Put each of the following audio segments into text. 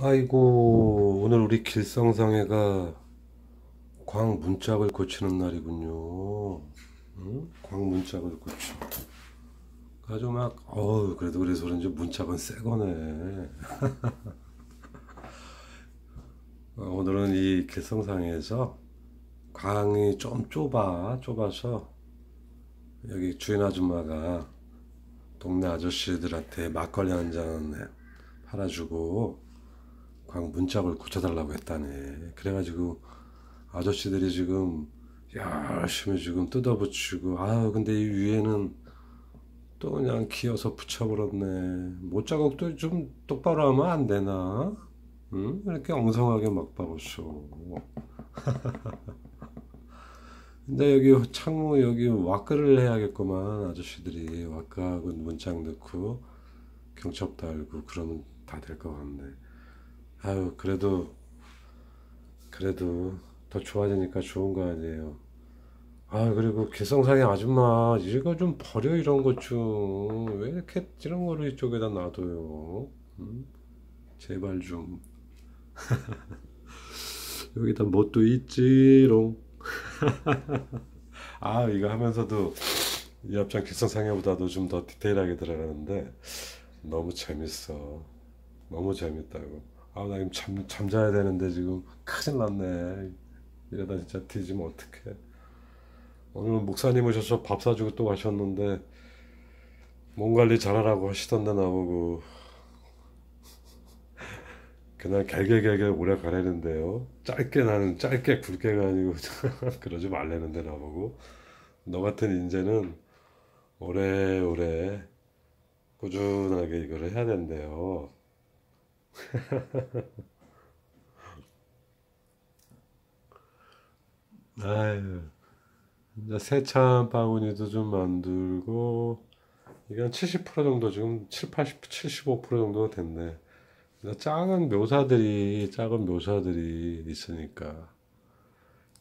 아이고 오늘 우리 길성상회가 광문짝을 고치는 날이군요 응? 광문짝을 고쳐 아주 막 어우 그래도 그래서 그런지 문짝은 새 거네 어, 오늘은 이 길성상회에서 광이 좀 좁아 좁아서 여기 주인 아줌마가 동네 아저씨들한테 막걸리 한잔 팔아주고 광 문짝을 고쳐달라고 했다네. 그래가지고 아저씨들이 지금 열심히 지금 뜯어붙이고 아 근데 이 위에는 또 그냥 기어서 붙여버렸네. 못자국도 좀 똑바로 하면 안 되나? 응? 이렇게 엉성하게 막 박았어. 근데 여기 창호 여기 와크를 해야겠구만 아저씨들이 와크하고 문짝 넣고 경첩 달고 그러면 다될 것 같네. 아유 그래도 그래도 더 좋아지니까 좋은 거 아니에요 아 그리고 개성상의 아줌마 이거 좀 버려 이런 것좀 왜 이렇게 이런 거를 이쪽에다 놔둬요 음? 제발 좀 여기다 뭣도 있지롱 아 이거 하면서도 이 앞장 개성상의보다도좀 더 디테일하게 들어가는데 너무 재밌어 너무 재밌다고 아나 지금 잠, 잠자야 되는데 지금 큰일 났네 이러다 진짜 뒤지면 어떡해 오늘 목사님 오셔서 밥 사주고 또 가셨는데 몸 관리 잘하라고 하시던데 나보고 그날 갤갤갤갤 오래 가려는데요 짧게 나는 짧게 굵게가 아니고 그러지 말라는데 나보고 너 같은 인재는 오래오래 꾸준하게 이걸 해야 된대요 아유, 이제 새참 바구니도 좀 만들고, 이건 70% 정도, 지금 7, 80, 75% 정도 됐네. 작은 묘사들이, 작은 묘사들이 있으니까.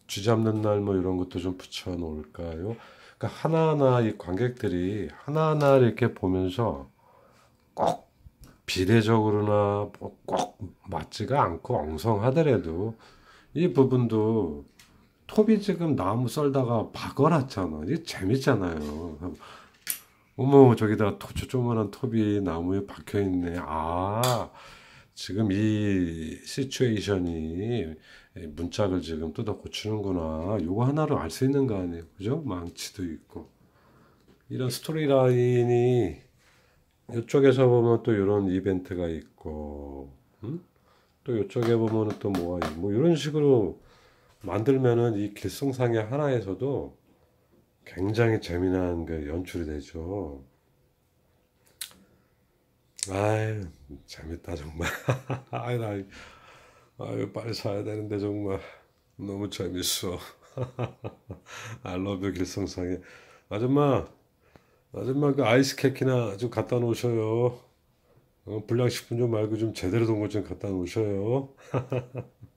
쥐 잡는 날 뭐 이런 것도 좀 붙여 놓을까요? 그러니까 하나하나 이 관객들이 하나하나 이렇게 보면서 꼭 비례적으로나 뭐 꼭 맞지가 않고 엉성하더라도 이 부분도 톱이 지금 나무 썰다가 박아놨잖아. 이게 재밌잖아요. 어머 저기다가 초 조그만한 톱이 나무에 박혀있네. 아 지금 이 시츄에이션이 문짝을 지금 뜯어 고치는구나. 요거 하나로 알 수 있는 거 아니에요. 그죠? 망치도 있고. 이런 스토리 라인이 이쪽에서 보면 또 이런 이벤트가 있고 음? 또 이쪽에 보면 또 뭐가 있고 뭐 이런 식으로 만들면은 이 길성상의 하나에서도 굉장히 재미난 그 연출이 되죠. 아유 재밌다 정말. 아유 나 아유 빨리 사야 되는데 정말 너무 재밌어. 알러뷰 길성상의 아줌마 마지막에 아이스케키나 좀 갖다 놓으셔요. 어, 불량식품 좀 말고 좀 제대로 된 것 좀 갖다 놓으셔요.